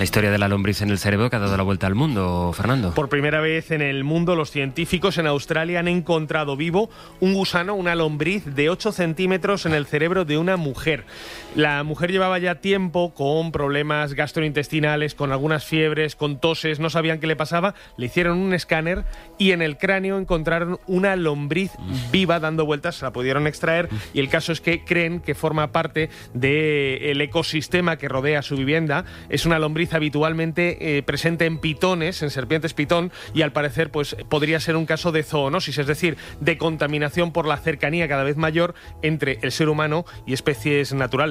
La historia de la lombriz en el cerebro que ha dado la vuelta al mundo, Fernando. Por primera vez en el mundo, los científicos en Australia han encontrado vivo un gusano, una lombriz de 8 centímetros en el cerebro de una mujer. La mujer llevaba ya tiempo con problemas gastrointestinales, con algunas fiebres, con toses, no sabían qué le pasaba. Le hicieron un escáner y en el cráneo encontraron una lombriz viva dando vueltas, se la pudieron extraer y el caso es que creen que forma parte del ecosistema que rodea su vivienda. Es una lombriz habitualmente eh, presente en pitones, en serpientes pitón, y al parecer pues, podría ser un caso de zoonosis, es decir, de contaminación por la cercanía cada vez mayor entre el ser humano y especies naturales.